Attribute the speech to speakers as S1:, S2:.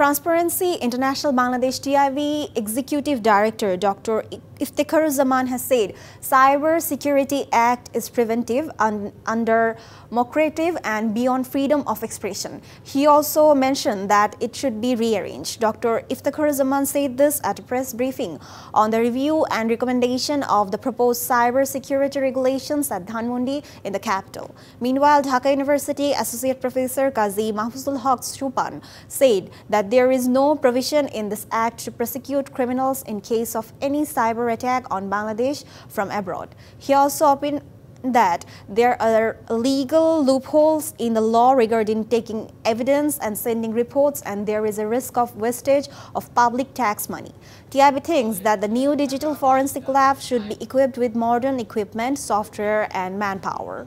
S1: Transparency International Bangladesh TIV Executive Director Dr. Zaman has said Cyber Security Act is preventive and under democrative and beyond freedom of expression. He also mentioned that it should be rearranged. Dr. Zaman said this at a press briefing on the review and recommendation of the proposed cyber security regulations at Dhanmundi in the capital. Meanwhile, Dhaka University Associate Professor Kazi Mahfuzul Haq Shupan said that there is no provision in this act to prosecute criminals in case of any cyber attack on Bangladesh from abroad. He also opined that there are legal loopholes in the law regarding taking evidence and sending reports and there is a risk of wastage of public tax money. TIB thinks that the new digital forensic lab should be equipped with modern equipment, software and manpower.